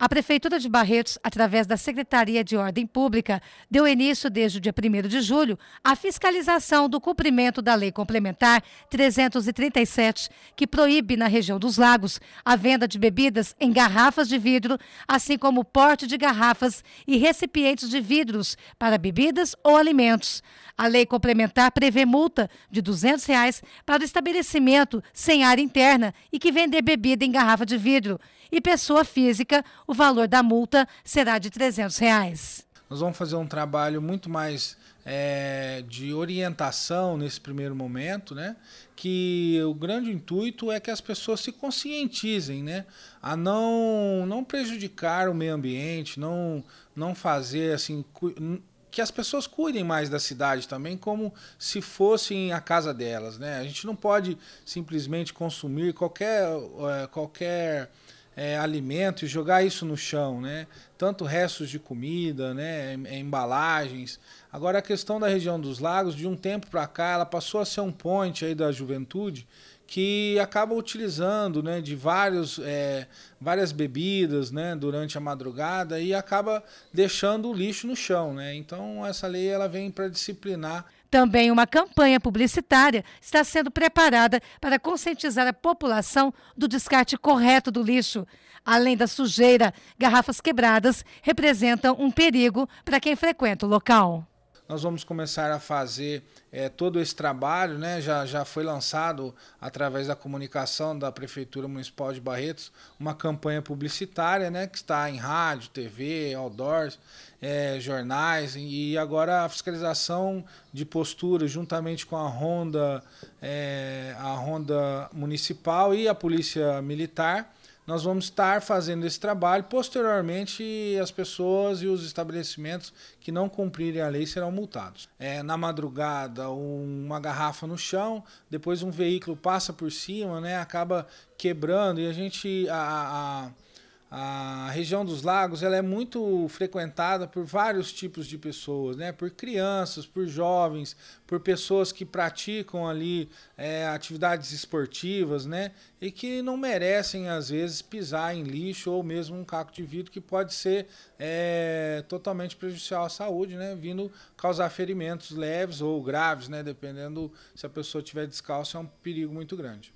A Prefeitura de Barretos, através da Secretaria de Ordem Pública, deu início, desde o dia 1 de julho, à fiscalização do cumprimento da Lei Complementar 337, que proíbe na região dos lagos a venda de bebidas em garrafas de vidro, assim como o porte de garrafas e recipientes de vidros para bebidas ou alimentos. A Lei Complementar prevê multa de R$ 200 reais para o estabelecimento sem área interna e que vender bebida em garrafa de vidro e pessoa física o valor da multa será de R$ 300. Reais. Nós vamos fazer um trabalho muito mais é, de orientação nesse primeiro momento, né? Que o grande intuito é que as pessoas se conscientizem, né? A não, não prejudicar o meio ambiente, não, não fazer assim. Que as pessoas cuidem mais da cidade também, como se fossem a casa delas, né? A gente não pode simplesmente consumir qualquer. É, qualquer é, alimento e jogar isso no chão, né? Tanto restos de comida, né? Embalagens. Agora a questão da região dos lagos, de um tempo para cá, ela passou a ser um ponte aí da juventude que acaba utilizando né, de vários, é, várias bebidas né, durante a madrugada e acaba deixando o lixo no chão. Né? Então essa lei ela vem para disciplinar também uma campanha publicitária está sendo preparada para conscientizar a população do descarte correto do lixo. Além da sujeira, garrafas quebradas representam um perigo para quem frequenta o local nós vamos começar a fazer é, todo esse trabalho, né? Já, já foi lançado através da comunicação da Prefeitura Municipal de Barretos uma campanha publicitária, né? Que está em rádio, TV, outdoors, é, jornais e agora a fiscalização de postura juntamente com a ronda, é, eh, a ronda municipal e a polícia militar nós vamos estar fazendo esse trabalho. Posteriormente, as pessoas e os estabelecimentos que não cumprirem a lei serão multados. É, na madrugada, um, uma garrafa no chão, depois um veículo passa por cima, né, acaba quebrando e a gente. a, a a região dos lagos ela é muito frequentada por vários tipos de pessoas, né? por crianças, por jovens, por pessoas que praticam ali é, atividades esportivas né? e que não merecem, às vezes, pisar em lixo ou mesmo um caco de vidro que pode ser é, totalmente prejudicial à saúde, né? vindo causar ferimentos leves ou graves, né? dependendo se a pessoa estiver descalço, é um perigo muito grande.